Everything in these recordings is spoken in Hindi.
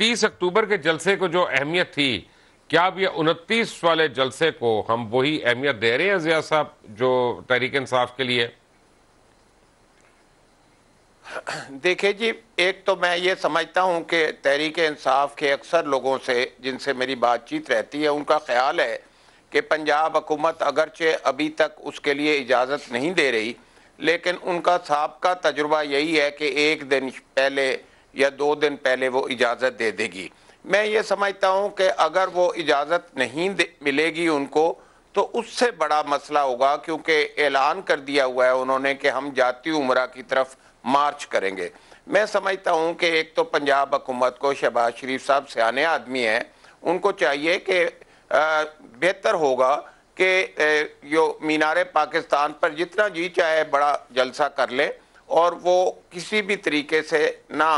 29 अक्टूबर के जलसे को जो अहमियत थी क्या अब ये उनतीस वाले जलसे को हम वही अहमियत दे रहे हैं जिया साहब जो तहरीक इंसाफ के लिए देखिए जी एक तो मैं ये समझता हूँ कि तहरीक इंसाफ के अक्सर लोगों से जिनसे मेरी बातचीत रहती है उनका ख्याल है कि पंजाब हुकूमत अगरचे अभी तक उसके लिए इजाज़त नहीं दे रही लेकिन उनका सबका तजुर्बा यही है कि एक दिन पहले या दो दिन पहले वो इजाज़त दे देगी मैं ये समझता हूँ कि अगर वो इजाज़त नहीं मिलेगी उनको तो उससे बड़ा मसला होगा क्योंकि ऐलान कर दिया हुआ है उन्होंने कि हम जाती उम्र की तरफ मार्च करेंगे मैं समझता हूँ कि एक तो पंजाब हुकूमत को शहबाज शरीफ साहब सियाने आदमी हैं उनको चाहिए कि बेहतर होगा कि यो मीनार पाकिस्तान पर जितना जी चाहे बड़ा जलसा कर लें और वो किसी भी तरीके से ना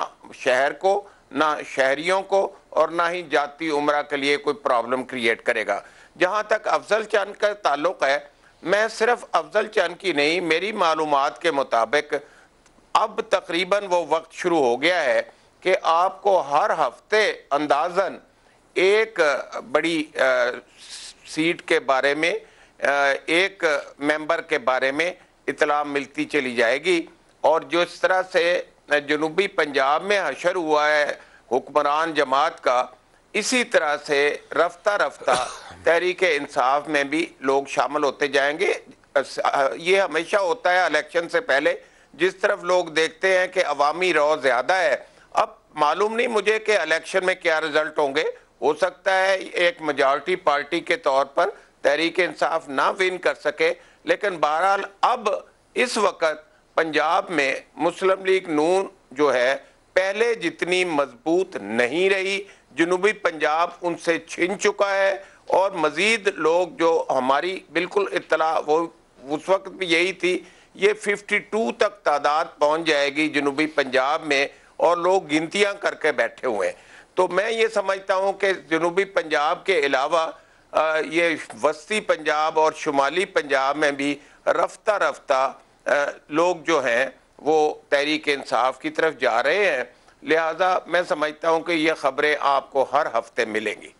शहर को ना शहरियों को और ना ही जाति उम्र के लिए कोई प्रॉब्लम क्रिएट करेगा जहाँ तक अफजल चंद का ताल्लुक़ है मैं सिर्फ अफजल चंद की नहीं मेरी मालूम के मुताबिक अब तकरीबन वो वक्त शुरू हो गया है कि आपको हर हफ्ते अंदाजन एक बड़ी आ, सीट के बारे में आ, एक मेंबर के बारे में इतला मिलती चली जाएगी और जिस तरह से जनूबी पंजाब में हशर हुआ है हुक्मरान जमात का इसी तरह से रफ्ता रफ्ता तहरीक इंसाफ में भी लोग शामिल होते जाएंगे ये हमेशा होता है इलेक्शन से पहले जिस तरफ लोग देखते हैं कि अवामी रॉ ज़्यादा है अब मालूम नहीं मुझे कि इलेक्शन में क्या रिजल्ट होंगे हो सकता है एक मेजॉरिटी पार्टी के तौर पर तहरीक इंसाफ ना विन कर सके लेकिन बहरहाल अब इस वक्त पंजाब में मुस्लिम लीग नून जो है पहले जितनी मजबूत नहीं रही जनूबी पंजाब उनसे छिन चुका है और मज़ीद लोग जो हमारी बिल्कुल इतला वो उस वक्त भी यही थी ये 52 तक तादाद पहुंच जाएगी जनूबी पंजाब में और लोग गिनतियां करके बैठे हुए हैं तो मैं ये समझता हूं कि जनूबी पंजाब के अलावा ये वस्ती पंजाब और शुमाली पंजाब में भी रफ्ता रफ्ता लोग जो हैं वो तहरीक इंसाफ की तरफ जा रहे हैं लिहाजा मैं समझता हूँ कि ये खबरें आपको हर हफ्ते मिलेंगी